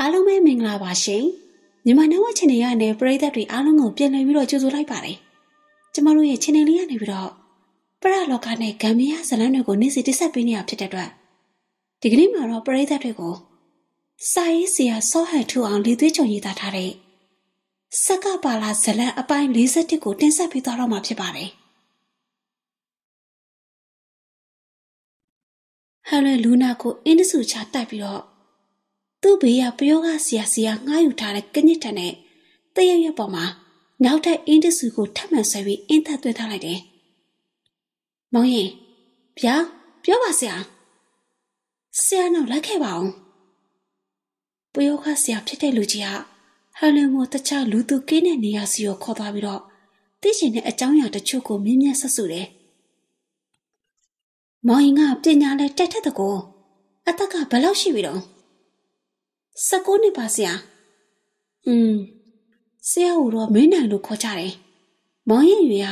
အားလုံးပဲမင်္ဂလာပါရှင်မြန်မာနဝချန်နယ်ရတဲ့ပရိသတ်တွေအားလုံးကိုပြန်လည်ပြီးတော့ကြိုဆိုလိုက်ပါတယ်ကျမတို့ရဲ့ချန်နယ်လေးကနေပြီးတော့ပရလောကနဲ့ဂမ်ဘီယာဇလန်တွေကိုနေ့စဉ်တိဆက်ပေးနေတာဖြစ်တဲ့အတွက်ဒီကနေ့မှာတော့ပရိသတ်တွေကိုစာရေးဆရာစောဟန်ထူအောင်လေသွေးချုံရေးသားထားတဲ့စကပါလာဇလန်အပိုင်း41ကိုတင်ဆက်ပေးသွားတော့မှာဖြစ်ပါတယ်ဟယ်လိုလူနာကိုအင်းတစုချတိုက်ပြီးတော့သူ့ဘေးကပယောဂဆရာဆရာငှားယူထားတဲ့ကညစ်ထက်နဲ့တရရက်ပေါ်မှာနောက်ထပ်အင်းတဆူကိုထပ်မံဆွဲပြီးအင်းသက်သွင်းထားလိုက်တယ်။မောင်ရင်ဗျာပြောပါဆရာဆရာတော့လက်ခဲ့ပါအောင်ပယောဂဆရာဖြစ်တဲ့လူကြီးကဟန်လင်ကိုတခြားလူသူကင်းတဲ့နေရာစီကိုခေါ်သွားပြီးတော့သိရှင်တဲ့အကြောင်းအရာတချို့ကိုမြင်းမြတ်ဆက်စုတယ်။မောင်ရင်ကပညာလဲတက်ထက်တကောအသက်ကဘယ်လောက်ရှိပြီတော့19နှစ်ပါဆရာ။อืมဆရာဟိုတော့မင်းနိုင်လို့ခေါ်ကြတယ်။မောင်ရင်ရွေက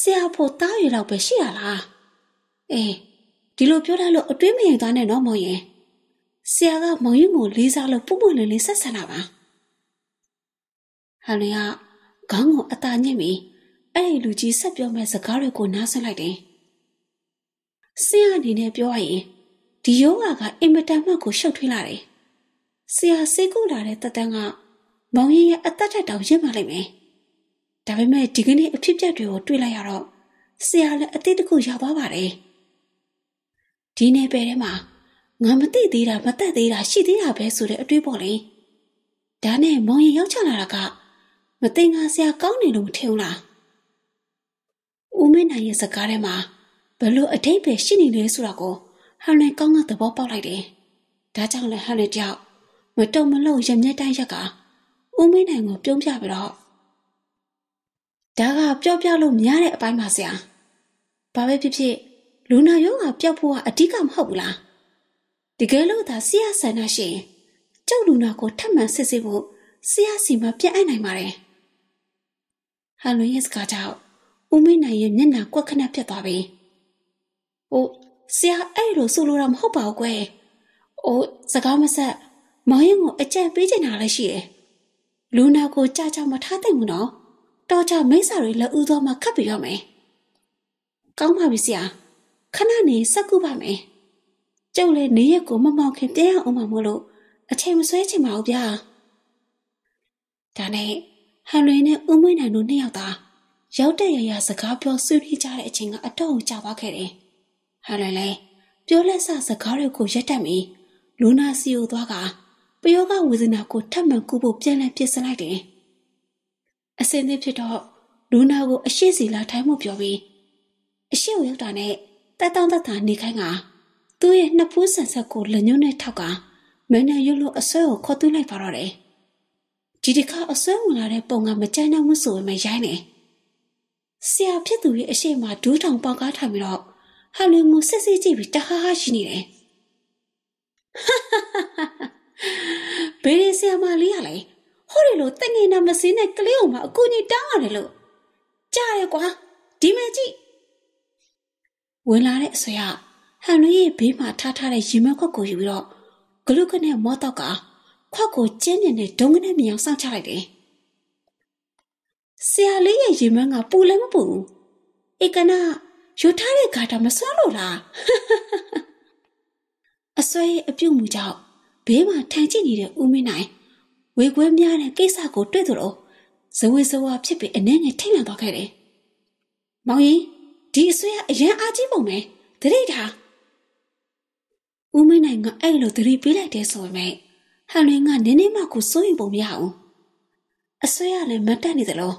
ဆရာဖို့တားရွေလောက်ပဲရှိရလား။အေးဒီလိုပြောတာလို့အတွင်းမရင်သွားနဲ့နော်မောင်ရင်။ဆရာကမောင်ရင်ကိုလေးစားလို့ပုံပုံလေးလေးဆက်ဆံတာပါ။ဟန်ရီကခေါင်းကိုအသာညစ်ပြီးအဲ့ဒီလူကြီးဆက်ပြောမဲ့စကားတွေကိုနားဆွလိုက်တယ်။ဆရာအနေနဲ့ပြောရရင်ဒီယောဂါကအင်မတန်မှကိုရှုပ်ထွေးလာတယ်။ဆရာစေးကုလာတဲ့တတန်းကမောင်ရင်ရဲ့အသက်ထက်တောင်ရင့်ပါလိမ့်မယ်။ဒါပေမဲ့ဒီကနေ့အဖြစ်ပြက်တွေကိုတွေ့လိုက်ရတော့ဆရာလည်းအသေးတခုရောက်သွားပါတယ်။ဒီနယ်ပယ်ထဲမှာငါမသိသေးတာမတတ်သေးတာရှိသေးတာပဲဆိုတဲ့အတွေးပေါ့လေ။ဒါနဲ့မောင်ရင်ရောက်ချလာတာက မသိငါဆရာကောင်းနေလို့မထင်ဘူးလား။ဦးမင်းနိုင်ရဲ့စကားထဲမှာဘလို့အထိတ်ပဲရှိနေလဲဆိုတာကိုဟန်လည်းကောင်းကသဘောပေါက်လိုက်တယ်။ဒါကြောင့်လည်းဟန်လည်းတယောက်မတုံမလုံရမျက်တိုက်ရက်ကဦးမင်းနိုင်ကိုပြုံးပြပြီးတော့ဒါကပျော့ပျော့လို့မရတဲ့အပိုင်းပါဆရာ။ဘာပဲဖြစ်ဖြစ်လူနာယောဂပျောက်ဖို့ကအဓိကမဟုတ်ဘူးလား။တကယ်လို့သာဆရာဆန္ဒရှင်ကျောက်လူနာကိုထပ်မံစစ်ဆေးဖို့ဆရာစီမပြတ်အပ်နိုင်ပါတယ်။ဟန်လွင်ရဲ့စကားကြောင့်ဦးမင်းနိုင်ရဲ့မျက်နှာကွက်ခဏပြတ်သွားပြီ။ဟိုဆရာအဲ့လိုဆိုလိုတာမဟုတ်ပါဘူးကွယ်။အိုးစကားမဆက်မောင်ရင်ကိုအကြံပေးချင်တာလည်းရှိတယ်။လူနာကိုကြာကြာမထားသင့်ဘူးနော်။တော်ကြမိစာတွေလက်ဦးသောမှာခတ်ပြီးတော့မယ်။ကောင်းပါပြီဆရာ။ခဏနေစက်ကုပါမယ်။ကျုပ်လည်းနေရက်ကိုမမောင်ခင်ပြန်ရအောင်မှမို့လို့အချိန်မဆွဲချင်ပါဘူးဗျာ။ဒါနဲ့ဟန်လွင်နဲ့ဦးမွေးနိုင်တို့နှစ်ယောက်သာရောက်တဲ့ရရစကားပြောဆွေးနွေးကြတဲ့အချိန်ကအတော့ကိုကြာသွားခဲ့တယ်။ဟန်လွင်လည်းပြောလက်စစကားတွေကိုရက်တက်ပြီးလူနာစီကိုသွားကပယောဂဝေဒနာကိုထပ်မံကုဖို့ပြန်လည်ပြစ်စလိုက်တယ်။အစင်းသစ်ဖြစ်တော့လူနာကိုအရှိစီလာထိုင်မှုပြောပြီးအရှိကိုရောက်တာနဲ့တက်တောင့်တက်တာနေခိုင်းကသူ့ရဲ့နှစ်ဖူးဆန်ဆက်ကိုလက်ညှိုးနဲ့ထောက်ကမန်းနဲ့ရွတ်လို့အဆွဲကိုခေါ်သွင်းလိုက်ပါတော့တယ်။ဒီတစ်ခါအဆွဲဝင်လာတဲ့ပုံက မကြမ်းတော့ဘူးဆိုပေမဲ့ရိုင်းနေ။ဆရာဖြစ်သူရဲ့အရှိမဒူးထောင်ပေါက်ကားထိုင်ပြီးတော့ဟာလူကိုဆက်စစ်ကြည့်ပြီးတဟားဟားရှိနေတယ်။ဟာဟာဟာဘယ်ရင်ဆရာမလေးရလဲဟိုတယ်လို့တငင်နာမစင်းနဲ့ကလေးအောင်မအကူကြီးတောင်းရတယ်လို့ကြားရကွာဒီမဲ့ကြည့်ဝင်လာတဲ့အဆွေကဟန်လူရဲ့ဘေးမှာထားထားတဲ့ရင်မခွက်ကိုယူပြီးတော့ဂလုကနဲ့မောတော့ကခွက်ကိုကျင်းကျင်နဲ့ဒုံကနဲ့မြောင်စောင့်ချလိုက်တယ်ဆရာလေးရဲ့ရင်မန်းကပူလည်းမပူဘူးဧကနာယူထားတဲ့ဂါတာမစွမ်းလို့လားအဆွဲရဲ့အပြုတ်မှုကြောင့်ဘေးမှာထိုင်ကြည့်နေတဲ့ဦးမင်းနိုင် ဝေခွဲများတဲ့ကိစ္စကိုတွေ့သူတော့ဇဝေဇဝါဖြစ်ပြီးအနေငယ်ထိတ်လန့်သွားခဲ့တယ်။မောင်ရင်ဒီအဆွေကအရန်အားကြီးပုံပဲတရိတာဦးမင်းနိုင်ကအဲ့လိုတရိပေးလိုက်တဲ့ဆိုပေမဲ့ဟန်လင်းကနင်းနေမှကိုစိုးရင်ပုံမရဘူး။အဆွေကလည်းမတက်နေသလို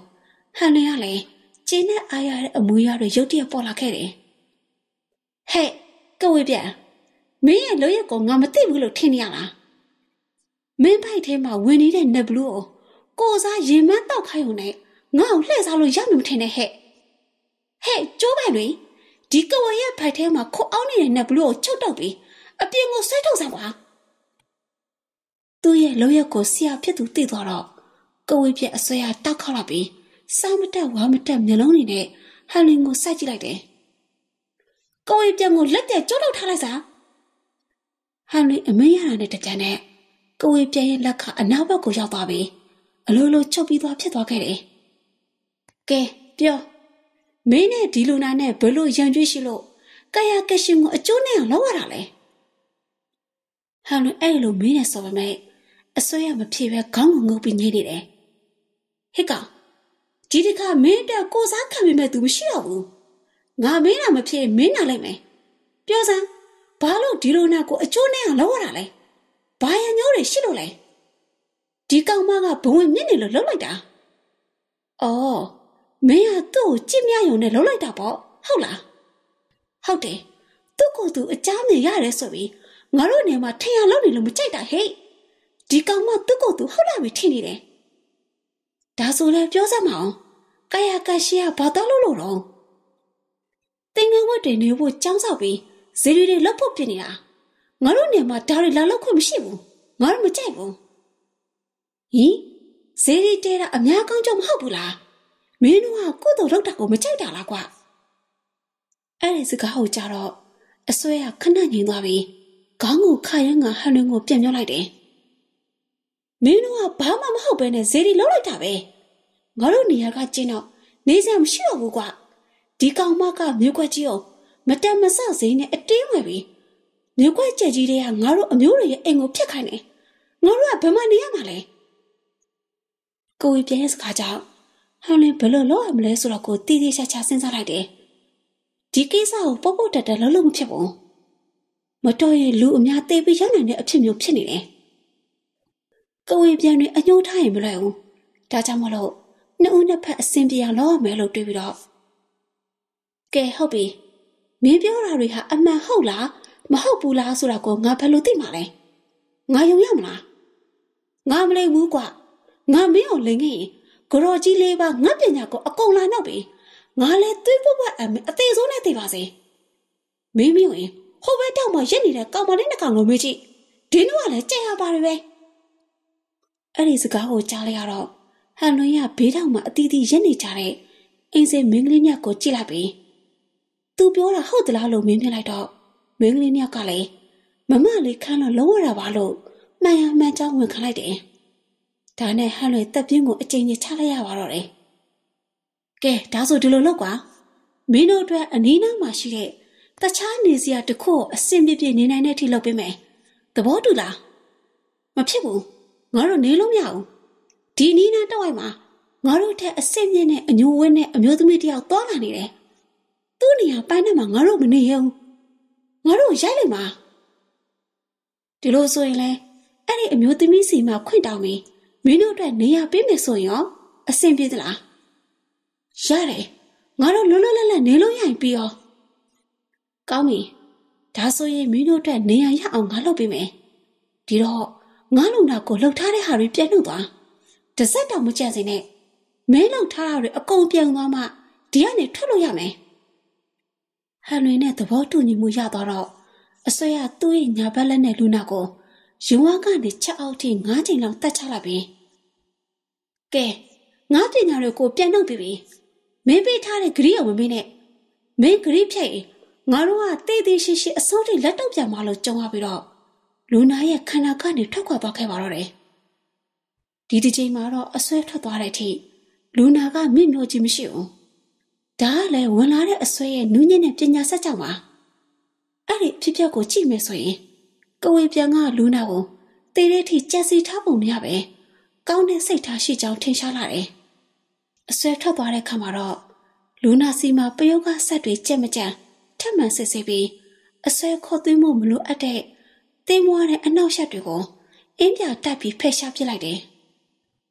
ဟန်လင်းကလည်းကျင်းနဲ့အားရတဲ့အမွေးရတွေရုတ်တရက်ပေါ်လာခဲ့တယ်။ဟဲ့ကဝေပြန်မင်းရဲ့လုပ်ရက်ကိုငါမသိဘူးလို့ထင်နေရလားမင်းဖိုက်ထဲမှာဝင်နေတဲ့နက်ဘလူးကိုကိုစားရင်မန်းတောက်ခိုင်းုံနဲ့ငါ့ကိုလှည့်စားလို့ရမှာမထင်နဲ့ဟဲ့ဟဲ့ကျိုးပိုင်လွင်ဒီကဝရဲ့ဖိုက်ထဲမှာခုတ်အောင်နေတဲ့နက်ဘလူးကိုချုပ်တော့ပြီးအပြင်ကိုဆွဲထုတ်စမ်းကွာသူ့ရဲ့လုပ်ရက်ကိုဆရာဖြစ်သူသိသွားတော့ကဝေပြက်အစွဲရတောက်ခေါက်လိုက်ပြီးစောင်းမတက်ဝါမတက်မျက်လုံးတွေနဲ့ဟန်လင်ကိုစိုက်ကြည့်လိုက်တယ်ကဝေပြက်ကိုလက်ပြက်ကျုပ်လောက်ထားလိုက်စားဟန်ရီအမေရတာနဲ့တကြံနဲ့ကိုဝေပြဲရဲ့လက်ခအနောက်ဘက်ကိုရောက်သွားပြီအလိုလိုချုပ်ပြီးသွားဖြစ်သွားခဲ့တယ်ကဲပြောမင်းနဲ့ဒီလူနာနဲ့ဘယ်လိုရံကျွေးရှိလို့ကာယကရှင်ကိုအကျိုးနဲ့အောင်လောက်ရတာလဲဟန်ရီအဲ့လိုမင်းနဲ့ဆိုပေမဲ့အစွဲရမဖြေပဲခေါင်းကိုငုပ်ပြီးငိမ့်နေတယ်ဟစ်ကောင်ဒီတခါမင်းတက်ကိုစားခံမိမဲ့သူမရှိတော့ဘူးငါမင်းနာမဖြစ်မင်းနာလိုက်မယ်ပြောစမ်းဘာလို့ဒီလိုနာကိုအချိုးနဲ့ကလောက်ရတာလဲဘာရညိုးတွေရှိလို့လဲဒီကောင်မကဘဝင်မြင့်နေလို့လှုပ်လိုက်တာအော်မင်းကသူ့ကိုကြည့်မြရုံနဲ့လှုပ်လိုက်တာပေါ့ဟုတ်လားဟုတ်တယ်သူ့ကိုယ်သူအချားမြင်ရတယ်ဆိုပြီးငါတို့နေမှာထင်ရလောက်နေလို့မကြိုက်တာဟဲ့ဒီကောင်မသူ့ကိုယ်သူဟုတ်လာပြီထင်နေတယ်ဒါဆိုလည်းပြောစမ်းမအောင်ကာယကရှိကဘာတော့လို့လို့တော့တင်ငန်းဝတ်တွေနေဖို့ကြောင်းဆောက်ပြီးဇီရီတွေလောက်ဖို့ဖြစ်နေတာငါတို့နေမှာဒါတွေလာလောက်ခွင့်မရှိဘူးငါတို့မကြိုက်ဘူးဟင်ဇီရီတဲတာအများကောင်းကြောင့်မဟုတ်ဘူးလားမင်းတို့ကကိုယ်တော်လောက်တာကိုမကြိုက်တာလားကွာအဲ့ဒီစကားကိုကြတော့အစွဲကခဏငြိမ်သွားပြီးခေါင်းကိုခါရင်းကဟန်ရင်းကိုပြန်မြှောက်လိုက်တယ်မင်းတို့ကဘာမှမဟုတ်ပဲနဲ့ဇီရီလောက်လိုက်တာပဲငါတို့နေရာကကျင်းတော့နေစရာမရှိတော့ဘူးကွာဒီကောင်မကမြို့ကွက်ကြီးအောင်မတန်မဆစေနဲ့အတင်းဝင်ပြီးနေခွက်ကြက်ကြီးတွေကငါတို့အမျိုးတွေရဲ့အိမ်ကိုဖျက်ခိုင်းတယ်ငါတို့ကဘယ်မှနေရမှာလဲကိုဝေပြန်ရဲ့စကားကြောင့်ဟောင်းလင်းဘယ်လိုလုပ်ရမလဲဆိုတော့ကိုတီးတီးချာချာစဉ်းစားလိုက်တယ်ဒီကိစ္စကိုပုတ်ပုတ်တက်တက်လုံးလုံးမဖြစ်ဘူးမတော်ရင်လူအများသေးပြီးရောက်နိုင်တဲ့အဖြစ်မျိုးဖြစ်နေတယ်။ကဝေပြန်တွေအညှိုးထားရင်မလွယ်ဘူး။ဒါကြောင့်မလို့နှစ်ဦးနှစ်ဖက်အဆင်ပြေအောင်လုပ်ရမယ်လို့တွေးပြီးတော့ကဲဟုတ်ပြီမင်းပြောတာတွေဟာအမှန်ဟုတ်လားမဟုတ်ဘူးလားဆိုတာကိုငါဘယ်လိုသိမှာလဲငါယုံရမလားငါမလိမ့်ဘူးကွာငါမင်းကိုလိမ်ခဲ့ရင်ဂရော်ကြီးလေးပါငါပညာကိုအကုန်လာနောက်ပြီငါလဲသွေးပွက်ပွက်အမေအသေးဆုံးနဲ့သိပါစေမင်းမျိုးရင်ဟိုဘက်တောက်မှာရက်နေတဲ့ကောင်မလေးနှစ်ကောင်ကိုမေးကြည့်ဒင်းတို့ကလည်းကြင်ရပါတယ်ပဲအဲ့ဒီစကားကိုကြားလိုက်ရတော့ဟန်လွင်ရဘေးတောက်မှာအတီးတီးရက်နေကြတဲ့အိမ်စေမင်းကလေးမြတ်ကိုကြည့်လိုက်ပြီးသူပြောတာဟုတ်သလားလို့မင်းမြင်လိုက်တော့မင်းကလေးနှစ်ယောက်ကလည်းမမလေးခန်းတော့လုံးဝတာပါလို့မှန်ရမှန်ကြောင်းဝင်ခလိုက်တယ်။ဒါနဲ့ဟန်လွယ်တက်ပြင်းကိုအကြိမ်ကြီးချလိုက်ရပါတော့တယ်။ကဲဒါဆိုဒီလိုလုပ်ကွာမင်းတို့အတွက်အနီးနားမှာရှိတဲ့တခြားနေစရာတစ်ခုအဆင်ပြေပြေနေနိုင်တဲ့အထိလုပ်ပေးမယ်။သဘောတူလား။မဖြစ်ဘူး။ငါတို့နေလို့မရဘူး။ဒီနီးနားတောက်လိုက်မှာငါတို့ထက်အဆင်မြင့်တဲ့အညိုဝင်းနဲ့အမျိုးသမီးတယောက်တော်လာနေတယ်။သူ့နေရာပန်းနဲ့မှငါတို့မနေရဘူးငါတို့ရိုက်လိုက်ပါဒီလိုဆိုရင်လဲအဲ့ဒီအမျိုးသမီးစီမှာခွင့်တောင်းပြီးမင်းတို့အတွက်နေရာပေးမယ်ဆိုရင်ရောအဆင်ပြေသလားရတယ်ငါတို့လွတ်လွတ်လပ်လပ်နေလို့ရရင်ပြီးရောကောင်းပြီဒါဆိုရင်မင်းတို့အတွက်နေရာရအောင်ငါလုပ်ပေးမယ်ဒီတော့ငါလုံတာကိုလှုပ်ထားတဲ့ဟာတွေပြန်နှုတ်သွားတစ်စက်တောင်မကြံစင်နဲ့မင်းလှုပ်ထားတာတွေအကုန်ပြန်သွားမှဒီကနေထွက်လို့ရမယ်ဟန်လွင်နဲ့သဘောတူညီမှုရသွားတော့အစွဲရသူ့ရဲ့ညာဘက်လက်နဲ့လူနာကိုရင်ဝါကနေချက်အောက်ထိ၅ချိန်လောက်တတ်ချလိုက်ပြီ။ကဲငါတင်ညာတွေကို ပြန်နှုတ်ပြီပြီ။မင်းပေးထားတဲ့ဂရိရောမမင်းနဲ့မင်းဂရိဖြိုက်ငါတို့ကတိတ်တိတ်ရှိရှိ အစိုးထိလက်တော့ပြန်မလို့ကြုံရပြီးတော့လူနာရဲ့ခန္ဓာကနေထွက်ခွာသွားခဲ့ပါတော့တယ်။ဒီတစ်ချိန်မှာတော့အဆွဲထွက်သွားတဲ့အထိလူနာကမြင့်မျောခြင်းမရှိဘူးဒါကလည်းဝင်လာတဲ့အဆွဲရဲ့နူးညံ့တဲ့ပညာဆက်ကြောင့်ပါအဲ့ဒီဖြစ်ပျက်ကိုကြည့်မယ်ဆိုရင်ကဝေပြန်ကလူနာကိုတေးတဲ့အထိကြံစီထားပုံမရပဲကောင်းတဲ့စိတ်ထားရှိကြောင်းထင်ရှားလာတယ်အဆွဲထွက်သွားတဲ့ခါမှာတော့လူနာစီမှာပယုတ်ကဆက်တွေကြက်မကြံထက်မှန်စစ်စစ်ပြီးအဆွဲခေါ်သွင်းမှုမလိုအပ်တဲ့တင်းမွားတဲ့အနောက်ရှက်တွေကိုအင်းပြတိုက်ပြီးဖယ်ရှားပစ်လိုက်တယ်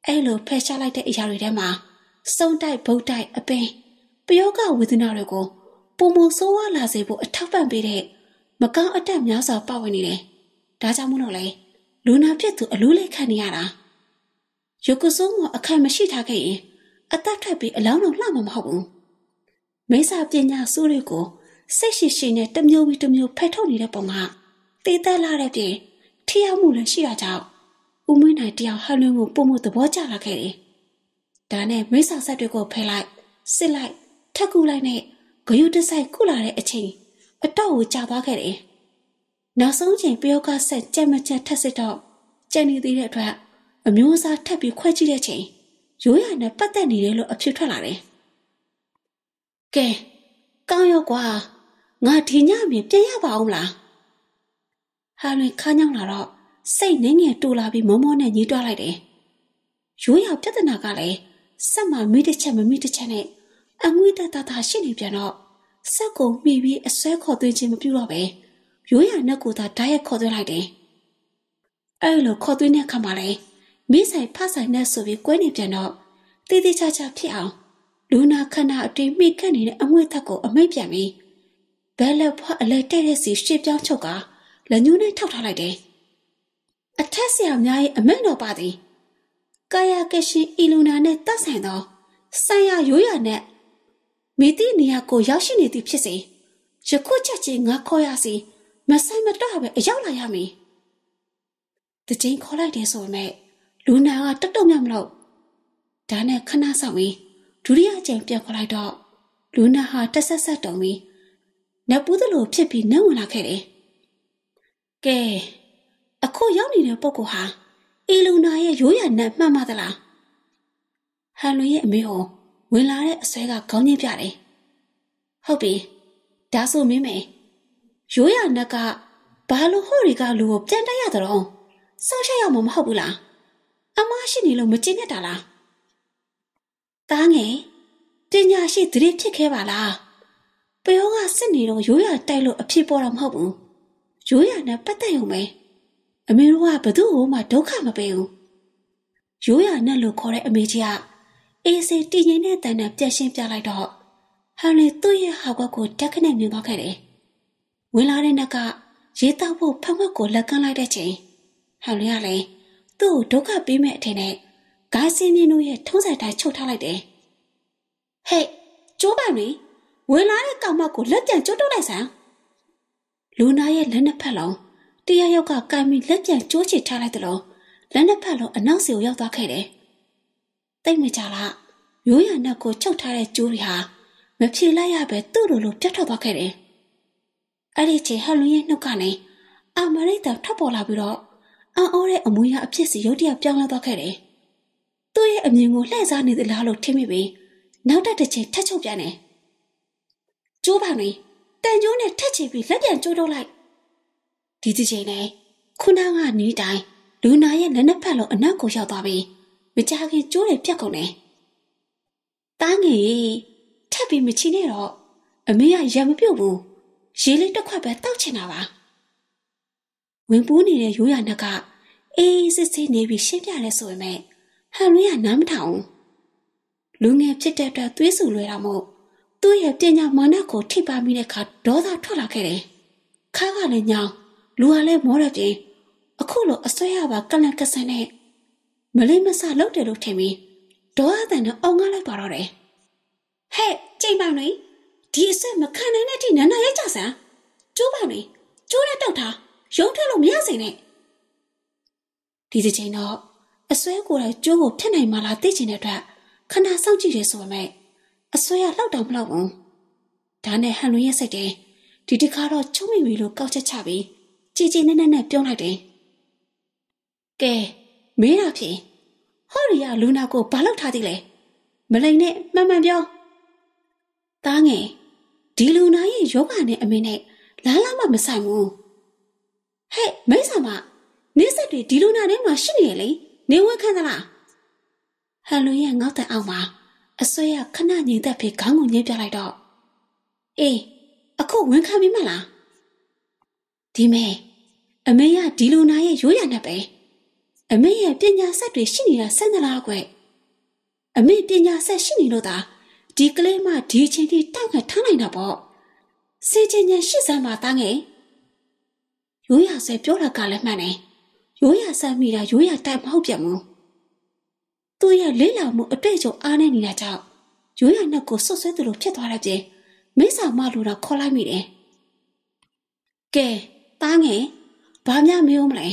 အဲ့လိုဖယ်ရှားလိုက်တဲ့အရာတွေထဲမှာစုံတိုက်ဗုတ်တိုက်အပင်ပယောဂဝေဒနာတွေကိုပုံမဆိုးဝါလာစေဖို့အထောက်ပံ့ပေးတဲ့မကောင်းအတတ်များစွာပါဝင်နေတယ်။ဒါကြောင့်မို့လို့လေလူနာဖြစ်သူအလိုလိုက်ခံနေရတာ။ယုကုဆုံးကအခိုင်မရှိထားခဲ့ရင်အသက်ထွက်ပြီးအလောင်းတော်လှမှာမဟုတ်ဘူး။မိစ္ဆာပညာစိုးတွေကိုစိတ်ရှိရှိနဲ့တမျိုးပြီးတမျိုးဖယ်ထုတ်နေတဲ့ပုံကတေးသက်လာတဲ့ပြင်ထိရောက်မှုလည်းရှိတာကြောင့်ဦးမွေးနိုင်တယောက်ဟန်လွင်ကိုပုံမှုသဘောကျလာခဲ့တယ်။ဒါနဲ့မိစ္ဆာဆက်တွေကိုဖယ်လိုက်စစ်လိုက်ထက်ကူလိုက်နဲ့ဂယုတဆိုင်ကုလာတဲ့အချိန်အတော့ကိုကြာသွားခဲ့တယ်။နောက်ဆုံးချိန်ပယောကဆက်ကြက်မကြက်ထက်စစ်တော့ကြက်နေသေးတဲ့အတွက်အမျိုးအစားထပ်ပြီးခွဲကြည့်တဲ့ချိန်ရိုးရနဲ့ပတ်သက်နေတယ်လို့အဖြစ်ထွက်လာတယ်။ကဲကောင်းရောကွာငါဒီညအမြင်ပြန်ရပါအောင်လား။ဟာလွင်ခါညောင်းလာတော့စိတ်နှင်းငယ်တူလာပြီးမောမောနဲ့ညှိတွားလိုက်တယ်။ရိုးရပြဿနာကလည်းဆက်မှမိတစ်ချက်မမိတစ်ချက်နဲ့အငွေ့တတတရှိနေပြန်တော့ဆက်ကိုမှီပြီးအဆွဲခေါ်သွင်းခြင်းမပြုတော့ပဲရိုးရနှက်ကိုသာဓာတ်ရက်ခေါ်သွင်းလိုက်တယ်။အဲ့လိုခေါ်သွင်းတဲ့အခါမှာလေမိဆိုင်ဖဆိုင်နဲ့ဆိုပြီးကွဲနေပြန်တော့တည်တည်ချာချာဖြစ်အောင် လူနာခန္ဓာအတွင်းမိခန့်နေတဲ့အငွေ့သက်ကိုအမိတ်ပြန်ပြီးဘဲလက်ဖွားအလဲတဲ့တဲ့စီရှေ့ပြောင်းချုပ်ကလက်ညှိုးနဲ့ထောက်ထားလိုက်တယ်။အထက်ဆရာများရဲ့အမိန့်တော်ပါသည်။ကာယကရှင်အီလူနာနဲ့တတ်ဆိုင်သောဆံရရိုးရနဲ့မင်းတိနေရာကိုရောက်ရှိနေသည်ဖြစ်စေယခုချက်ချင်းငါခေါ်ရစီမဆိုင်မတော့ပဲအရောက်လာရမည်တချင်းခေါ်လိုက်တယ်ဆိုပေမဲ့လူနာကတက်တော့မြမလို့ဒါနဲ့ခဏဆောက်ပြီးဒုတိယကြိမ်ပြန်ခေါ်လိုက်တော့လူနာဟာတက်ဆက်ဆက်တုံပြီးနပူးသလိုဖြစ်ပြီးနှံ့ဝင်လာခဲ့တယ်ကဲအခုရောက်နေတဲ့ပုဂ္ဂိုလ်ဟာအီလူနာရဲ့ရိုးရာနံမှန်မှသလားဟန်လူရဲ့အမေဟောဝင်လာတဲ့အဆွဲကခေါင်းညှိပြတယ်။ဟုတ်ပြီ။ဒါဆိုမင်းမေရိုးရနက်ကဘာလို့ဟိုတွေကလူကိုပြန်တိုက်ရသတော့။စောင့်ရှောက်ရမှာမဟုတ်ဘူးလား။အမားရှိနေလို့မကျင်းတတ်တာလား။တားငယ်ပညာရှိသတိဖြစ်ခဲ့ပါလား။ပယောကစစ်နေတော့ရိုးရတိုက်လို့အဖြစ်ပေါ်တော့မဟုတ်ဘူး။ရိုးရနဲ့ပတ်သက်ရုံပဲ။အမေတို့ကဘသူ့ကိုမှဒုက္ခမပေးဘူး။ရိုးရနဲ့လို့ခေါ်တဲ့အမေကြီးကအေးစေတည်ငြိမ်တဲ့တန်နဲ့ပြန်ရှင်းပြလိုက်တော့ဟန်လီသူ့ရဲ့ဟောက်ကွက်ကိုတက်ခနဲ့မြင်သွားခဲ့တယ်။ဝင်လာတဲ့နောက်ကရေးတောက်ဖို့ဖက်ခွက်ကိုလက်ကမ်းလိုက်တဲ့ချိန်ဟန်လီကလည်းသူ့ကိုဒုက္ခပေးမဲ့အထင်နဲ့ဂါစင်းမြင့်တို့ရဲ့ထုံးစံတိုင်းချုပ်ထားလိုက်တယ်။ဟဲ့ကျိုးပံလီဝင်လာတဲ့ကောင်မကိုလက်ပြန်ကျုပ်တုတ်လိုက်စမ်းလူနာရဲ့လက်နှစ်ဖက်လုံးတရားရောက်ကကင်ပြီးလက်ပြန်ကျိုးချစ်ထားလိုက်တယ်လို့လက်နှစ်ဖက်လုံးအနောက်စီကိုရောက်သွားခဲ့တယ်တိတ်မကြလားရိုးရနှက်ကိုချုပ်ထားတဲ့ကျိုးတွေဟာမဖြေလိုက်ရပဲသူ့လိုလိုပြတ်ထွက်သွားခဲ့တယ်။အဲ့ဒီချိန်ဟလူရဲ့နှုတ်ကနေအမရိတာထွက်ပေါ်လာပြီးတော့အံ့ဩတဲ့အမွေရအဖြစ်စီရုတ်တရက်ပြောင်းလဲသွားခဲ့တယ်။သူ့ရဲ့အမြင်ကိုလှည့်စားနေသလားလို့ထင်မိပြီးနောက်တက်တစ်ချိန်ထက်ချုပ်ပြန်တယ်။ကျိုးပါနေတန်ကျိုးနဲ့ထက်ချပြီးလက်ပြန်ကျိုးတော့လိုက်ဒီဒီချိန်နဲ့ခုနကနေတိုင်းလူနာရဲ့လက်နှစ်ဖက်လုံးအနက်ကိုရောက်သွားပြီးမကြခင်ကျိုးတယ်ပြက်ကုန်တယ်။တားငယ်ရေထပ်ပြီးမချီနဲ့တော့အမေကရံမပြုတ်ဘူး။ရေလေးတစ်ခွက်ပဲတောက်ချင်တာပါ။ဝင်ပူးနေတဲ့ရိုးရနှက်ကအေးစစ်စစ်နေပြီးရှင်းပြလဲဆိုပေမဲ့ဟန်လွင်ကနားမထောင်ဘူး။လူငယ်ဖြစ်တဲ့အတွက်သွေးဆူလွယ်တာမို့သူ့ရဲ့ပညာမာနကိုထိပါမိတဲ့အခါဒေါသထွက်လာခဲ့တယ်။ခါကလည်းညောင်းလူကလည်းမောရပြင်အခုလိုအစွဲရပါကလန်ကဆန်နဲ့မလေးမဆလောက်တယ်လို့ထင်ပြီးဒေါ်အတန်နဲ့အောင်ငါလိုက်သွားတော့တယ်ဟဲ့ကြိမ်ပါနေဒီအဆက်မခံနိုင်တဲ့အထိနန္နာရိုက်ကြစမ်းကျိုးပါနေကျိုးနဲ့တောက်ထားရုံးထွက်လို့မရစေနဲ့ဒီစချိန်တော့အစွဲကိုယ်တိုင်ကျိုးကိုဖြတ်နိုင်မှလားသိချင်တဲ့အတွက်ခဏစောင့်ကြည့်ရဲဆိုပေမဲ့အစွဲကလောက်တော့မလောက်ဘူးဒါနဲ့ဟန်လွင်ရဲ့စိတ်တယ်ဒီတစ်ခါတော့ချုံမိပြီလို့ကောက်ချက်ချပြီးကြည်ကြည်နဲ့နဲ့နဲ့ပြုံးလိုက်တယ်ကဲမင်းအဖေဟော်ရီယာလူနာကိုဘာလောက်ထားသေးလဲမလိန်နဲ့မှန်မှန်ပြောတားငယ်ဒီလူနာရဲ့ယောဂနဲ့အမင်းနဲ့လားလားမှမဆိုင်ဘူးဟဲ့မိဆာမနေဆက်တွေဒီလူနာထဲမှာရှိနေရလေနေဝဲခန်းသလားဟန်လူရဲ့ငေါက်တဲ့အောက်မှာအဆွဲရခဏငြိမ်သက်ပြီးခေါင်းကိုညှိပြလိုက်တော့အေးအခုဝန်ခံမိမလားဒီမဲအမေကဒီလူနာရဲ့ရိုးရနဲ့ပဲ။အမေရဲ့ပညာဆက်တွေရှိနေတာဆန်းသလားကွ အမေပညာဆက်ရှိနေလို့သာဒီကလေးမဒီချင်းထိတောက်ခထားနိုင်တာပေါ့စေချင်ညာရှိစမ်းပါတန်းငယ်ရိုးရဆဲပြောတာကလည်းမှန်တယ်ရိုးရဆမ်းမိတာရိုးရတိုက်မဟုတ်ပြန်ဘူးသူ့ရဲ့လေးလာမှုအတွေ့အကြုံအားနေနေတာကြောင့်ရိုးရနှုတ်ကိုဆွတ်ဆွဲသလိုဖြစ်သွားတဲ့ပြင်မိစာမလိုတော့ခေါ်လိုက်မိတယ်ကဲတန်းငယ်ဘာများမေးဦးမလဲ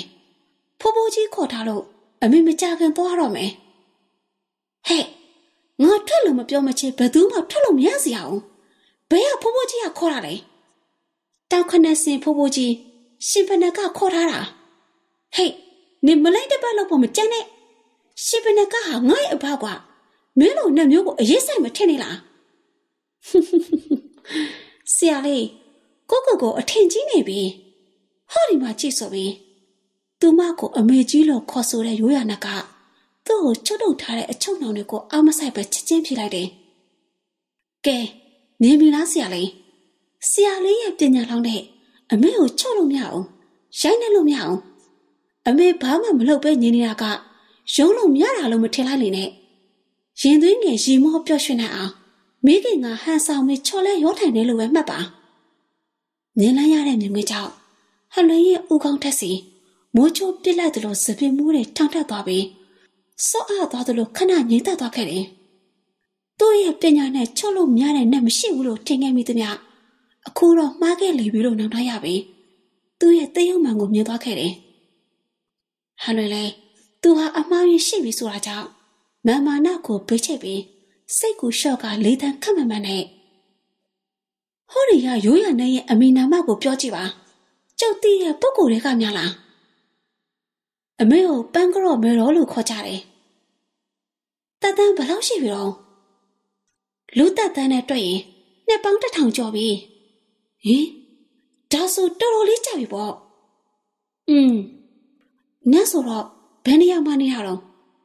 ဖိုးဖိုးကြီးခေါ်ထားလို့အမေမကြခင်သွားတော့မယ်ဟဲ့ငါထွက်လို့မပြောမချင်းဘယ်သူမှထွက်လို့မရစရာအောင်ဘယ်ကဖိုးဖိုးကြီးကခေါ်တာလဲတောင်ခနဲ့စင်ဖိုးဖိုးကြီးရှင်ဖနကခေါ်ထားတာဟဲ့နင်မလိုက်တပတ်လောက်ပေါ်မကြမ်းနဲ့ရှင်ဖနကဟာငါ့ရဲ့အဘကွာမင်းတို့နှမျိုးကိုအရေးဆိုင်မထင်နေလားဆရာလေးကိုကိုကိုအထင်ကြီးနေပြီဟောဒီမှာကြည့်ဆိုပြီးသူမကိုအမေကြီးလို့ခေါ်ဆိုတဲ့ရိုးရာနကသူ့ကိုချုပ်ထုတ်ထားတဲ့အချုပ်နှောင်တွေကိုအာမဆိုင်ပဲချက်ချင်းဖြေလိုက်တယ်။ကဲမြင်ပြီလားဆရာလေး။ဆရာလေးရဲ့ပညာလောင်းတဲ့အမေကိုချုပ်လို့မရအောင်ရိုက်နှက်လို့မရအောင်အမေဘာမှမလုပ်ပဲညင်နေတာကရုံးလို့မရတာလို့မထင်လိုက်လေနဲ့။ရင်သွေးငယ်ရီမောပျော့ရွှင်နေအောင်မိခင်ကဟန်ဆောင်ပြီးချော်လဲရောထိုင်တယ်လို့ပဲမှတ်ပါ။မြင်လိုက်ရတဲ့မြင်ကွင်းကြောင့်ဟန်လွင်ရဲ့ဦးခေါင်းထက်စီမိုးချိုးပစ်လိုက်သလိုစပင်မိုးတွေထောင်ထက်သွားပြီးစော့အားသွားသလိုခဏငြိမ်သက်သွားခဲ့တယ်။သူ့ရဲ့ပညာနဲ့ချော့လို့မရတဲ့နဲ့မရှိဘူးလို့ထင်ခဲ့မိသမျှအခုတော့မှားခဲ့လေပြီလို့နောက်ထားရပြီ။သူ့ရဲ့တယုံမှန်ကိုမြင်သွားခဲ့တယ်။ဟန်လွယ်လဲသူဟာအမှားရရှိပြီဆိုတာကြောင့်မမာနာကိုဘေးချိတ်ပြီးစိတ်ကိုရှော့ကလေးတန်းခက်မှန်မှန်နဲ့ဟောရီကရိုးရနေရဲ့အမိနာမကိုပြောကြည့်ပါ။ကျောက်တီးရဲ့ပုံကိုယ်တွေကများလား။အမေကိုပန်းကတော့မေတော်လို့ခေါ်ကြတယ်။တက်တန်းဘယ်လောက်ရှိပြီတော့လူတက်တန်းနဲ့တွေ့ရင်နှစ်ပေါင်းတစ်ထောင်ကျော်ပြီ။ဟင်ဒါဆိုတော်တော်လေးကြာပြီပေါ့။อืมနတ်ဆိုတော့ဘယ်နေရာမှာနေရတော့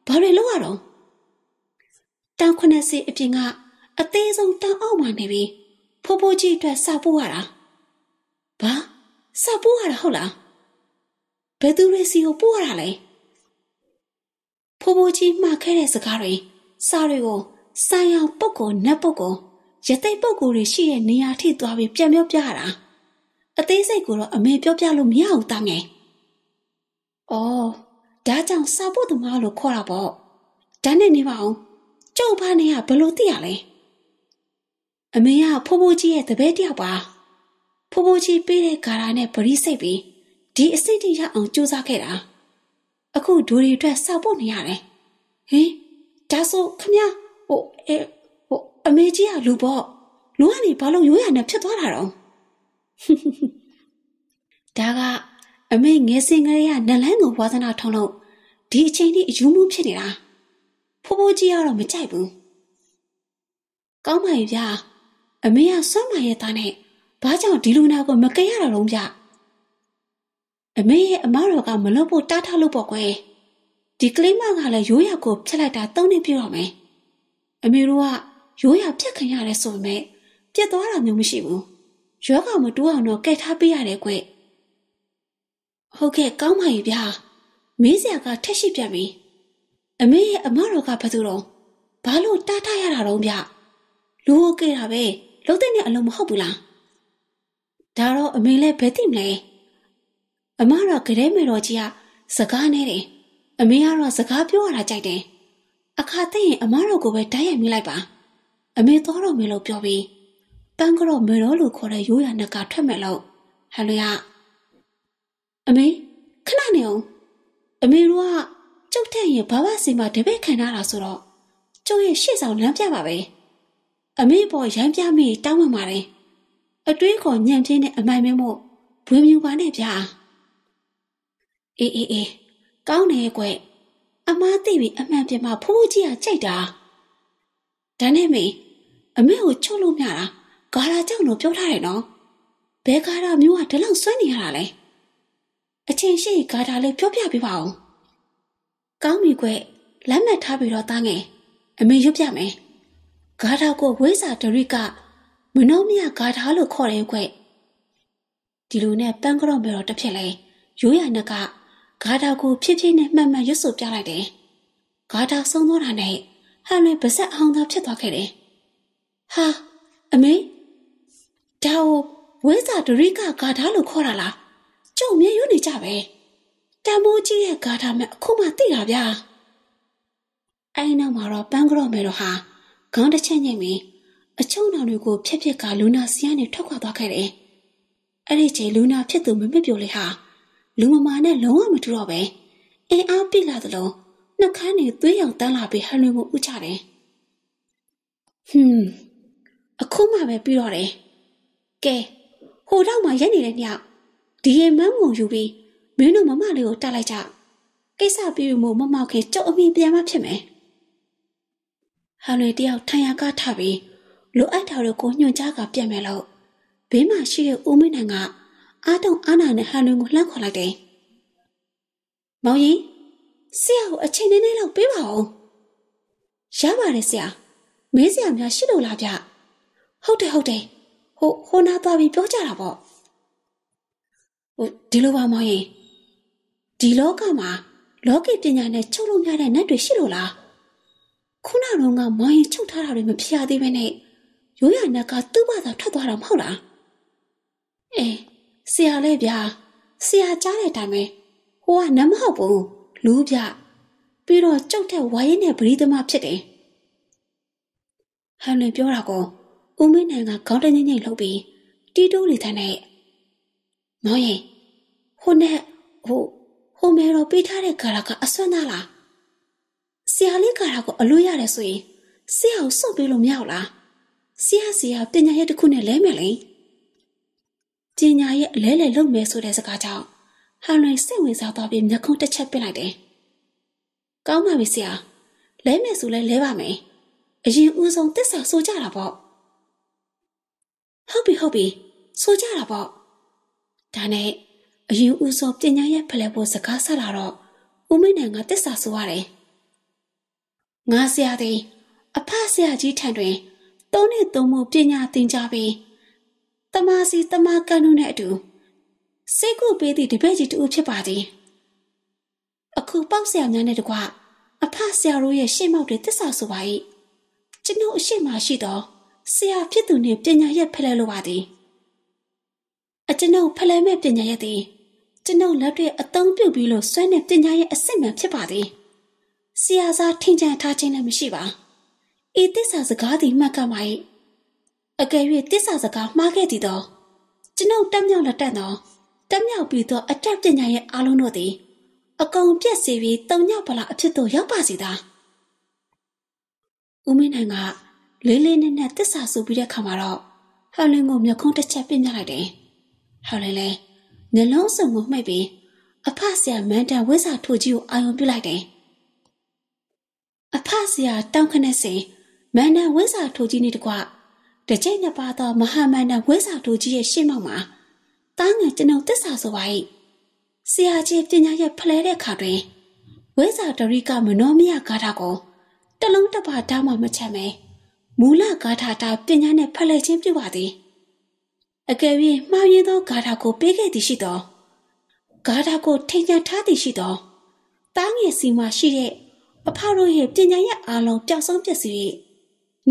ဘာတွေလုပ်ရတော့တောင်ခွနဲ့စီအပြင်ကအသေးဆုံးတောင်အောက်မှာနေပြီးဖိုးဖိုးကြီးအတွက်စာပို့ရတာ။ဘာစာပို့ရတာဟုတ်လား။ဘယ်သူတွေစီကိုပို့ရတာလဲဖိုးဖိုးကြီးမှားခဲ့တဲ့စကားတွေစာတွေကိုဆိုင်အောင်ပုတ်ကိုနတ်ပုတ်ကိုရသိပ်ပုတ်ကိုတွေရှိတဲ့နေရာထိသွားပြီးပြန်ပြောပြရတာအသေးစိတ်ကိုတော့အမေပြောပြလို့မရဘူးတာငယ်။အော်ဒါကြောင့်စာပို့သမားလို့ခေါ်တာပေါ့။ဒါနဲ့နေပါအောင်။ကျုပ်ဘာနဲ့ကဘလို့သိရလဲ။အမေကဖိုးဖိုးကြီးရဲ့တပည့်တယောက်ပါ။ဖိုးဖိုးကြီးပေးတဲ့ဂါရာနဲ့ပရိစိတ်ပြီးဒီအဆင့်ထိရောက်အောင်ကြိုးစားခဲ့တာအခုဒူရီအတွက်စောက်ပို့နေရတယ်ဟင်ဒါဆိုခမဟိုအဲဟိုအမေကြီးကလူပေါ့လူကနေဘာလို့ရိုးရနဲ့ဖြစ်သွားတာတော့ဒါကအမေငယ်စင်ကလေးကနလန်းကိုဝါသနာထုံလို့ဒီအချိန်ထိအယူမှုဖြစ်နေတာဖိုးဖိုးကြီးကတော့မကြိုက်ဘူးကောင်းပါရဲ့ဗျာအမေကစွမ်းမရဲ့သားနဲ့ဘာကြောင့်ဒီလူနာကိုမကယ်ရတာလုံးဗျာအမေရဲ့အမတော်ကမလုပ်ဖို့တားထားလို့ပေါ့ကွယ်ဒီကလေးမကလည်းရိုးရာကိုဖျက်လိုက်တာသုံးနေပြတော့မယ်အမေတို့ကရိုးရာဖျက်ခံရတယ်ဆိုပေမဲ့ပြက်သွားတာမျိုးမရှိဘူးယောဂမတူအောင်တော့ကဲထားပေးရတယ်ကွဟုတ်ကဲ့ကောင်းပါပြီဗျာမင်းဆရာကထက်ရှိပြတ်ပြီအမေရဲ့အမတော်ကဘာသူတော့ဘာလို့တားထားရတာတော့ဗျလူဟုတ်ကဲ့တာပဲလုံးတဲ့နဲ့အလုံးမဟုတ်ဘူးလားဒါတော့အမေလည်းဘယ်သိမလဲအမတော့ကလေးမေတော်ကြီးကစကားနေတယ်အမေကတော့စကားပြောရတာကြိုက်တယ်အခါသိရင်အမတော်ကိုပဲတိုက်ရိုက်မိလိုက်ပါ အမေတော်တော်မေလို့ပြောပြီးတန်းကတော့မေတော်လို့ခေါ်တဲ့ရိုးရနကထွက်မယ်လို့ဟန်လူရအမေခဏနေအောင်အမေတို့ကကျုပ်တဲ့ရင်ဘာဝစီမှာတပည့်ခံရတာဆိုတော့ကျုပ်ရဲ့ရှေ့ဆောင်လမ်းပြပါပဲအမေပေါ်ရမ်းပြမိတောင်းဝင်ပါတယ်အတွေးခေါ်ညံပြင်းတဲ့အမိုင်မင်းမို့ဘွေမြူပါနဲ့ဗျာအေးအေးအေးကောင်းတယ်ကွအမားသိပြီအမှန်ပြန်မဖိုးဖိုးကြီးကကြိုက်တာဒါနဲ့မေအမေကိုချုပ်လို့မရတာဂါရာကြောင့်လို့ပြောထားတယ်နော်ဘဲဂါရာမျိုးကဒီလောက်ဆွဲနေရတာလဲအချင်းရှိဂါရာလေးပြောပြပေးပါဦးကောင်းပြီကွလက်မှတ်ထားပြီးတော့တားငယ်အမေရွတ်ပြမယ်ဂါထာကိုဝိဇာဒရိကမနှောမရဂါထာလို့ခေါ်တယ်ကွဒီလိုနဲ့ပန်းကတော့မေတော့တစ်ဖြစ်လဲရိုးရနကဂါတာကိုဖြည်းဖြည်းနဲ့မှန်မှန်ရွတ်ဆိုပြလိုက်တယ်။ဂါတာဆုံးသွားတာနဲ့ဟန်လွင်ပါဆက်အောင်သာဖြစ်သွားခဲ့တယ်။ဟာအမေဒါကိုဝိဇာဒရိကဂါတာလို့ခေါ်တာလား။ကျုံမြင်ရွနေကြပဲ။တံမိုးကြီးရဲ့ဂါတာမှအခုမှသိတာဗျာ။အဲဒီနောက်မှာတော့ပန်းကြော့မယ်တော့ဟာခေါင်းတစ်ချက်ညိမ့်ပြီးအချုံတော်တွေကိုဖြက်ဖြက်က လူနာစီကနေထွက်ခွာသွားခဲ့တယ်။အဲ့ဒီချိန်လူနာဖြစ်သူမမစ်ပြိုလေဟာ။လူမမာနဲ့လုံးဝမတူတော့ပဲအင်းအားပိလာသလိုနှခမ်းတွေသွေးရောင်တန်းလာပြီးဟန်ရီကိုဥချတယ်ဟွန်းအခုမှပဲပြီးတော့တယ်ကဲဟိုတော့မှရက်နေတဲ့ညဒီရင်မန်းငုံယူပြီးမင်းတို့မမလေးကိုတတ်လိုက်ကြကိစ္စပြီးပြီမို့မမောက်ခင်ကြောက်အမိပြန်မဖြစ်မယ်ဟန်ရီတယောက်ထိုင်ရကထပြီးလိုအပ်တာတွေကိုညွှန်ကြားကပြတ်မယ်လို့ဘေးမှာရှိတဲ့ဦးမင်းနိုင်ကအားတုံအားနာနဲ့ဟန်လွင်ကိုလှမ်းခေါ်လိုက်တယ်။မောင်ရင်ဆရာကိုအချိန်နည်းနည်းလောက်ပေးပါဦး။ရပါတယ်ဆရာ။မေးဆရာများရှိလို့လားဗျ။ဟုတ်တယ်ဟုတ်တယ်။ဟိုဟိုနာသွားပြီးပြောကြတာပေါ့။ဟိုဒီလိုပါမောင်ရင်ဒီလောကမှာလောကီပညာနဲ့ချုပ်လို့မရတဲ့နတ်တွေရှိလို့လားခုနကတော့ငါမောင်ရင် ချုပ်ထားတာတွေမဖြစ်ရသေးပဲနဲ့ရိုးရနတ်ကသူ့ဘာသာထွက်သွားတာမဟုတ်လားအေးဆရာလဲဗျာဆရာကြားတဲ့အတိုင်းပဲဟိုကနမဟုတ်ဘူးလူဗျပြီးတော့ကြောက်တဲ့ဝါရင်နဲ့ပရိသမဖြစ်တယ်ဟန်လင်ပြောတာကိုဦးမင်းနိုင်ကခေါင်းတညိမ့်ညိမ့်လှုပ်ပြီးတီးတိုးလေတဲ့နဲ့မောင်ရင်ဟိုနဲ့ဟိုဟိုမဲတော့ပေးထားတဲ့ကာရာကအဆွမ်းသားလားဆရာလေးကာရာကိုအလို့ရတယ်ဆိုရင်ဆရာကိုစုပ်ပေးလို့မရဘူးလားဆရာဆရာပညာရေးတစ်ခုနဲ့လဲမယ်လေပညာရဲ့အလဲလဲလုပ်မယ်ဆိုတဲ့စကားကြောင့်ဟန်လွင်စိတ်ဝင်စားသွားပြီးမျက်ခုံးတစ်ချက်ပစ်လိုက်တယ်။ကောင်းပါပြီဆရာ။လဲမယ်ဆိုလဲလဲပါမယ်။အရင်ဦးဆုံးတစ္ဆာဆိုကြတာပေါ့။ဟုတ်ပြီဟုတ်ပြီ။ဆိုကြတာပေါ့။ဒါနဲ့အရင်ဦးဆုံးပညာရဲ့ဖလဲဖို့စကားဆက်လာတော့ဦးမင်းနိုင်ကတစ္ဆာဆိုရတယ်။ငါဆရာသည်အဖဆရာကြီးထံတွင်သုံးနှစ်သုံးမှုပညာသင်ကြားပြီးတမာစီတမာကံနုနဲ့အတူစိတ်ကုပေးသည့်တပည့်ကြီးတူဖြစ်ပါသည်အခုပေါက်ဆရာများနဲ့တကွအဖဆရာတို့ရဲ့ရှေ့မောက်တွေတစ္ဆာဆိုပါ၏ကျွန်ုပ်အရှိမရှိသောဆရာဖြစ်သူနှင့်ပညာရက်ဖလှယ်လိုပါသည် အကျွန်ုပ်ဖလှယ်မဲ့ပညာရက်သည် ကျွန်ုပ်လက်တွေ့အသုံးပြုပြီးလို့စွမ်းတဲ့ပညာရက်အစစ်မှန်ဖြစ်ပါသည်ဆရာစားထင်ကြံထားခြင်းလည်းမရှိပါဤတစ္ဆာစကားသည်မှတ်ကမှ၏အကယ်၍တစ္ဆာစကားမှားခဲ့သည်တော့ကျွန်ုပ်တက်မြောက်လက်တက်သောတက်မြောက်ပြီးသောအတက်ပညာရဲ့အားလုံးတို့သည်အကုန်ပြက်စီပြီးတုံညပလာအဖြစ်သို့ရောက်ပါစေသာဦးမင်းနိုင်ကလေးလေးနက်နက်တစ္ဆာဆိုပြီးတဲ့ခါမှာတော့ဟော်လင်းကိုမျက်ခုံးတစ်ချက်ပြပြလိုက်တယ်ဟော်လင်းလည်းမျက်လုံးစုံကိုမှိတ်ပြီးအဖဆရာမန်တန်ဝိဇာထိုကြီးကိုအာရုံပြုလိုက်တယ်အဖဆရာတောင်းခနဲ့စင်မန်တန်ဝိဇာထိုကြီးနဲ့တကွတစ်ချိန်နှစ်ပါးသောမဟာမန္တဝိဇာတူကြီးရဲ့ရှေ့မှောက်မှာတားငယ်ကျွန်ုပ်တစ္ဆာဆိုပါ၏ဆရာကြီးပညာရဲ့ဖလဲတဲ့ခါတွင်ဝိဇာတရိကမနောမယဂါထာကိုတလုံးတပါတားမှမချက်မဲမူလဂါထာတာပညာနဲ့ဖလဲခြင်းပြုပါသည်အကယ်၍မှားယဉ်သောဂါထာကိုပေးခဲ့သည်ရှိသောဂါထာကိုထိန်ချန်ထားသည်ရှိသောတားငယ်စီမှာရှိတဲ့အဖတို့ရဲ့ပညာရဲ့အာလုံးပျောက်ဆုံးပျက်စီး၍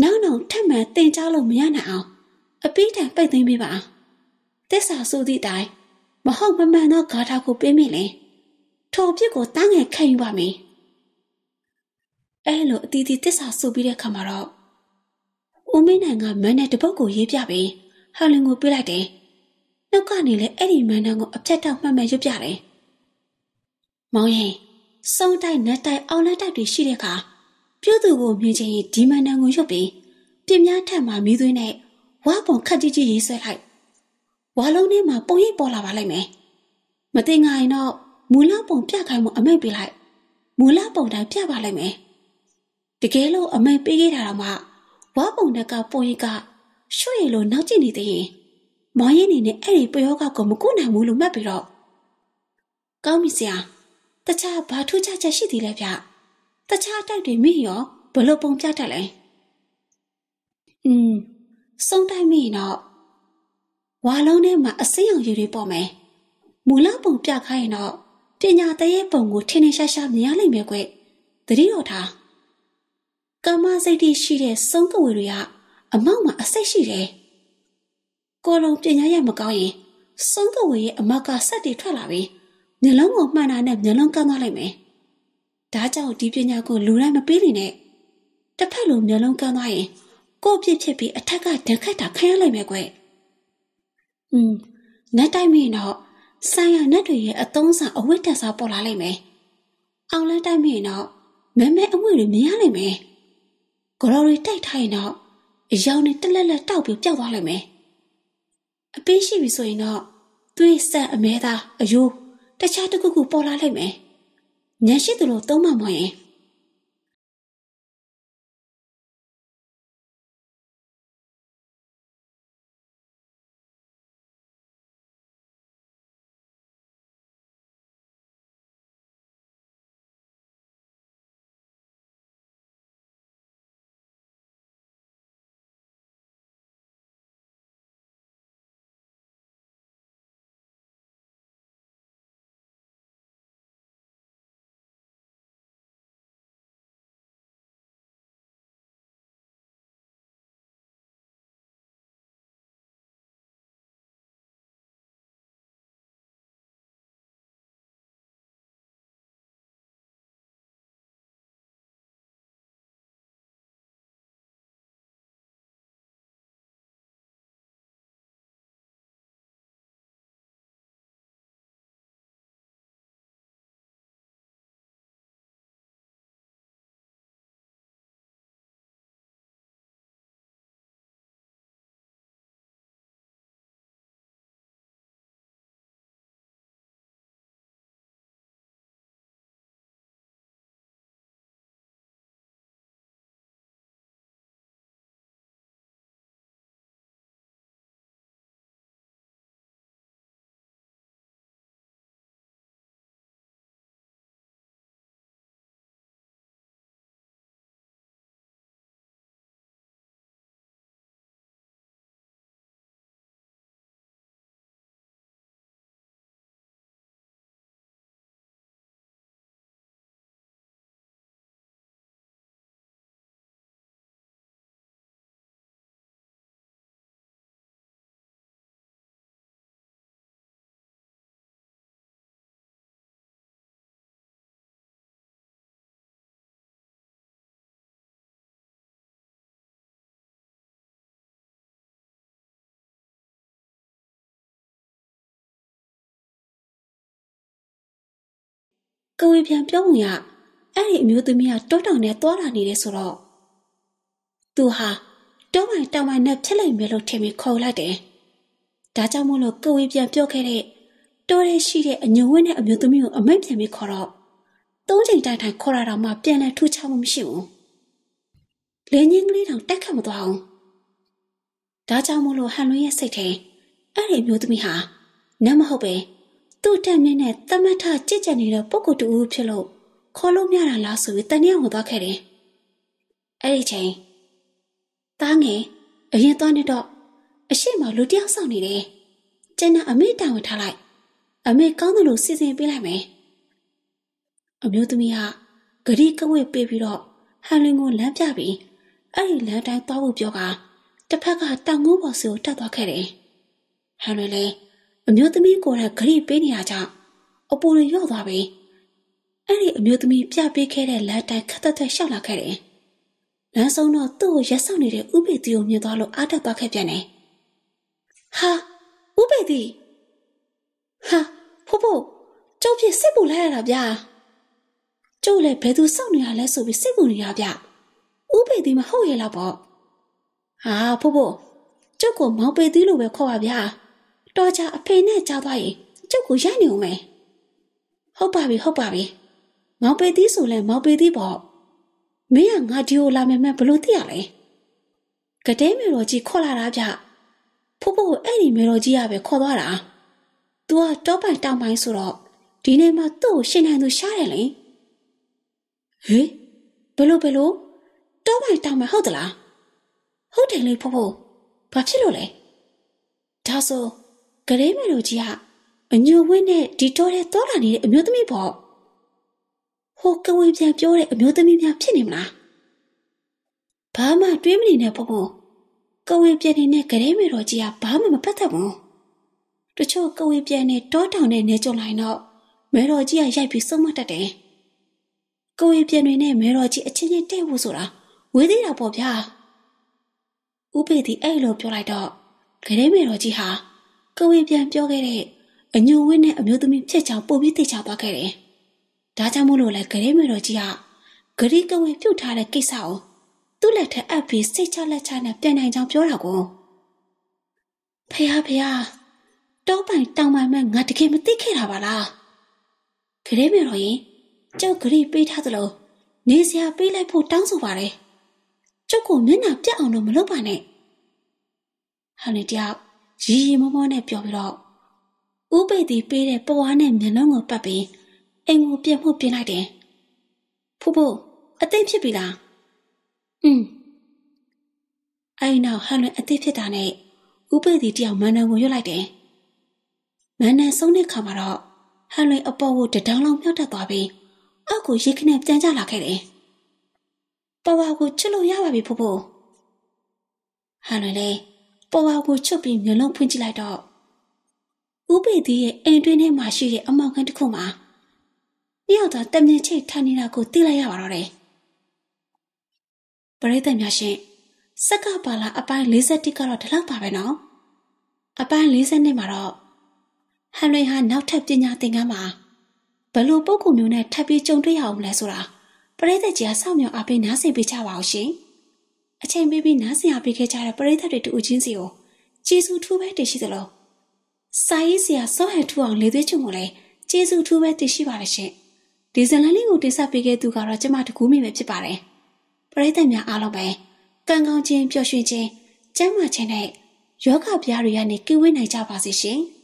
နောက်နောက်ထပ်မံတင်ကြလို့မရနိုင်အောင် အပိဓာပိတ်သိမ်းပေးပါအောင်သစ္စာဆိုသည့်တိုင်မဟုတ်မမှန်သောဂါထာကိုပေးမိလေထိုပြစ်ကိုတားငယ်ခံယူပါမယ်အဲလိုအတီးတီသစ္စာဆိုပြီးတဲ့အခါမှာတော့ဦးမင်းနိုင်ကမန်နဲ့တပုတ်ကိုရေးပြပြီးဟာလင်ကိုပေးလိုက်တယ်နှုတ်ကနေလည်းအဲ့ဒီမန်တန်ကိုအပြတ်တောက်မှတ်မှတ်ရွတ်ပြတယ်မောင်ရင်စုံတိုက်နက်တိုက်အောင်လက်တိုက်တွေရှိတဲ့အခါရုပ်သူကိုမြင်ချင်းဒီမန်နံကိုရုပ်ပြီးပြင်းများထက်မှမီးသွေးနဲ့ဝါပုံခက်ကြီးကြီးရေးဆွဲလိုက်ဝါလုံးထဲမှာပုံရိပ်ပေါ်လာပါလိုက်မယ်မတင်ငါရင်တော့မူလပုံပြခိုင်းမှုအမိတ်ပေးလိုက်မူလပုံတိုင်းပြပါလိုက်မယ်တကယ်လို့အမိတ်ပေးခဲ့တာတော့မှဝါပုံတက်ကပုံရိပ်ကရွှေ့ရလို့နောက်ကျနေသေးရင်မောင်ရင်နေနဲ့အဲ့ဒီပယောဂကိုမကုနိုင်ဘူးလို့မှတ်ပြီးတော့ကောင်းပြီဆရာတခြားဘာထူးခြားချက်ရှိသေးလဲဗျတခြားတိုက်တွေမိရောဘလို့ပုံပြတတ်လဲอืมစုံတိုက်မိတော့ဝါလုံးထဲမှာအစိမ်းအောင်ယူတွေပေါ့မယ်မူလပုံပြခိုင်းရင်တော့ပညာတရဲ့ပုံကိုထင်ထင်ရှားရှားမြင်ရလိမ့်မယ်ကွတတိတော်ထားကာမစိတ်တိရှိတဲ့စုံကဝေတွေကအမောက်မှာအစိတ်ရှိတယ်ကိုလုံးပညာရမကောင်းရင်စုံကဝေရဲ့အမောက်ကဆက်တွေထွက်လာပြီးမျက်လုံးကိုမှန်တာနဲ့မျက်လုံးကန်းသွားလိုက်မယ်။ဒါကြောင့်ဒီပညာကိုလူတိုင်းမပေးနိုင်နဲ့တစ်ဖက်လိုမျက်လုံးကန်းသွားရင်ကို့ပြစ်ဖြစ်ပြီးအထက်ကဒဏ်ခတ်တာခံရလိုက်မယ်ကွ။อืมနတ်တိုင်းမင်းတော့ဆိုင်ရနတ်တွေရဲ့အသုံးဆောင်အဝတ်တက်စားပေါ်လာလိမ့်မယ်။အောင်လန်းတိုင်းမင်းတော့မမဲအမွေတွေမြင်ရလိမ့်မယ်။ဂရော်တွေတိုက်ထားရင်တော့အယောင်တွေတက်လက်လက်တောက်ပြီးပျောက်သွားလိမ့်မယ်။အပေးရှိပြီဆိုရင်တော့သွေးဆက်အမဲသားအယိုးတခြားတစ်ခုခုပေါ်လာလိမ့်မယ်။ Nyashi dulu toma moe. ကဝေပြန်ပြောမှုရအဲ့ဒီအမျိုးသမီးကတောတောင်ထဲသွားလာနေတယ်ဆိုတော့သူဟာတောမိုင်တောင်မိုင်နဲ့ဖြစ်လိမ့်မယ်လို့ထင်ပြီးခေါ်လိုက်တယ်။ဒါကြောင့်မို့လို့ကဝေပြန်ပြောခဲ့တဲ့တော်ရရှိတဲ့အညိုဝင်းတဲ့အမျိုးသမီးကိုအမိတ်ပြန်ပြီးခေါ်တော့သုံးချိန်တိုင်တိုင်ခေါ်ရတော့မှပြန်လဲထူးခြားမှုမရှိဘူး။လင်းချင်းကလေးတောင်တက်ခတ်မသွားအောင်။ဒါကြောင့်မို့လို့ဟန်လွင်ရဲ့စိတ်ထဲအဲ့ဒီအမျိုးသမီးဟာနတ်မဟုတ်ပဲသူ့တက်မင်းနဲ့တမထကြစ်ကြက်နေတဲ့ပုဂ္ဂိုလ်တူဦးဖြစ်လို့ခေါ်လို့မရတာလားဆိုပြီးတနည်းဝင်သွားခဲ့တယ်။အဲ့ဒီချိန်တားငယ်အရင်သွားနေတော့အရှိမလူတယောက်စောင့်နေတယ်။ကျန်တဲ့အမေတောင်းဝင်ထားလိုက်။အမေကောင်းတယ်လို့စီစဉ်ပေးလိုက်မယ်။အမျိုးသမီးကဂရီကဝေပေးပြီးတော့ဟန်လင်းကိုလမ်းပြပြီးအဲ့ဒီလမ်းတိုင်းသွားဖို့ပြောကတစ်ဖက်ကတောင်ငုံပေါ်စီကိုတက်သွားခဲ့တယ်။ဟန်လွင်လည်းအမျိုးသမီးကိုယ်တိုင်ဂရိပေးနေတာကြောင့်အပူတွေလျော့သွားပြီအဲ့ဒီအမျိုးသမီးပြပေးခဲ့တဲ့လမ်းတိုင်းခက်သက်သက်ရှောက်လာခဲ့တယ်လမ်းဆုံးတော့သူ့ကို ရက်စောက်နေတဲ့ဥပေတီကိုမြင်သွားလို့အားတက်သွားခဲ့ပြန်တယ်ဟာဥပေတီဟာဖိုးဖိုးကျုပ်ပြစ်စစ်ပူလိုက်ရတာဗျာကျုပ်လည်းဘယ်သူစောက်နေရလဲဆိုပြီးစစ်ပူနေရဗျဥပေတီမဟုတ်ရဲ့လားပေါ့ဟာဖိုးဖိုးကျုပ်ကိုမောင်ပေတီလို့ပဲခေါ်ပါဗျာတော်ကြအဖေနဲ့ကြားသွားရင်ကျုပ်ကိုရိုက်နေဦးမယ်ဟုတ်ပါပြီဟုတ်ပါပြီမောင်ပေသီးဆိုလဲမောင်ပေသီးပေါ့မင်းကငါဒီကိုလာမယ်မဲ့ဘလို့သိရလဲကတဲ့မေတော်ကြီးခေါ်လာတာဗျဖိုးဖိုးကိုအဲ့ဒီမေတော်ကြီးကပဲခေါ်သွားတာ तू ကတောပိုင်တောင်ပိုင်းဆိုတော့ဒီနေ့မှသူ့ကိုရှင်နိုင်သူရှားတယ်လေဟေးဘလို့ဘလို့တောပိုင်တောင်ပိုင်းဟုတ်သလားဟုတ်တယ်လေဖိုးဖိုးဘာဖြစ်လို့လဲဒါဆိုကလေးမလူကြီးကအညိုဝင်းနဲ့ဒီတော့တဲ့တော်လာနေတဲ့အမျိုးသမီးပေါ့ဟိုကဝေပြန်ပြောတဲ့အမျိုးသမီးများဖြစ်နေမလားဘာမှတွေးမနေနဲ့ဖုံဖုံကဝေပြန်နေတဲ့ကလေးမတော်ကြီးကဘာမှမပတ်သက်ဘူးတချို့ကဝေပြန်နေတောတောင်နဲ့နေကြလိုက်တော့မဲတော်ကြီးကရိုက်ပြီးစုံမတက်တယ်ကဝေပြန်တွေနဲ့မဲတော်ကြီးအချင်းချင်းတဲ့ဖို့ဆိုတာဝေးသေးတာပေါ့ဗျာဥပေသည်အဲ့လိုပြောလိုက်တော့ကလေးမတော်ကြီးဟာကဝင်ပြန်ပြောခဲ့တဲ့အညိုဝင်းနဲ့အမျိုးသမီးဖြစ်ချောင်ပုံပြီးသိချသွားခဲ့တယ်။ဒါကြောင့်မို့လို့လဲဂရဲမေတော်ကြီးကဂရီကဝင်ပြုတ်ထားတဲ့ကိစ္စကိုသူ့လက်ထက်အပ်ပြီးစိတ်ချလက်ချနဲ့ပြန်နိုင်ကြောင်းပြောတာကိုဖះဖះတောပိုင်တောင်ပိုင်မဲ့ငါတကယ်မသိခဲ့တာပါလားဂရဲမေတော်ရင်ကျောက်ဂရီပေးထားသလိုနေစရာပေးလိုက်ဖို့တောင်းဆိုပါတယ်။ကျုပ်ကိုမျက်နှာပြတ်အောင်တော့မလုပ်ပါနဲ့။ဟန်နေတယောက်ရီရီမောမောနဲ့ပြောပြီးတော့ဥပေတီပေးတဲ့ပဝါနဲ့မျက်လုံးကိုပတ်ပြီးအိမ်ကိုပြင်မှုပြင်လိုက်တယ်။ဖူဖို့အသိဖြစ်ပြီလား။อืมအဲ့နောက်ဟန်လွင်အသိဖြစ်တာနဲ့ဥပေတီတယောက်မန္တန်ကိုရွတ်လိုက်တယ်။မန္တန်ဆုံးတဲ့ခါမှာတော့ဟန်လွင်အပေါ်ကိုတဒေါင်းလုံးမြှောက်တက်သွားပြီးအောက်ကိုရေခနဲ့ပြန်ကျလာခဲ့တယ်။ပဝါကိုချစ်လို့ရပါပြီဖူဖို့ဟန်လွင်လည်းပေါ်ဝါကိုချုပ်ပြီးမျက်လုံးဖွင့်ကြည့်လိုက်တော့ဥပေသေးရဲ့အိမ်တွင်းထဲမှာရှိတဲ့အမောင်ခန်းတစ်ခုမှာတယောက်သာတမင်ချိတ်ထိုင်နေတာကိုသိလိုက်ရပါတော့တယ်ပရိသတ်များရှင်စက်ကပါလာအပိုင်း51ကတော့ဒီလောက်ပါပဲနော် အပိုင်း52မှာတော့ဟန်ရီဟာနောက်ထပ်ပညာသင်ခန်းမှာဘလို့ပုံကူမျိုးနဲ့ထပ်ပြီးကြုံတွေ့ရအောင်လဲဆိုတာပရိသတ်ကြီးကစောင့်မျှော်အားပေးနားဆင်ပေးကြပါအောင်ရှင်။အချိန်ပေးပြီးနားဆင်အားပေးခဲ့ကြတဲ့ပရိသတ်တွေတူချင်းစီကိုကျေးဇူးထူးပဲတင်ရှိသလိုစာရေးဆရာစောဟန်ထူအောင်လေသွေးချုံကိုလည်းကျေးဇူးထူးပဲတင်ရှိပါတယ်ရှင်ဒီဇလန်လေးကိုတင်ဆက်ပေးခဲ့သူကတော့ကျမတကူးမိပဲဖြစ်ပါတယ်ပရိသတ်များအားလုံးပဲကံကောင်းခြင်းပျော်ရွှင်ခြင်းကျန်းမာခြင်းနဲ့ယောဂပြားတွေကနေကင်းဝေးနိုင်ကြပါစေရှင်။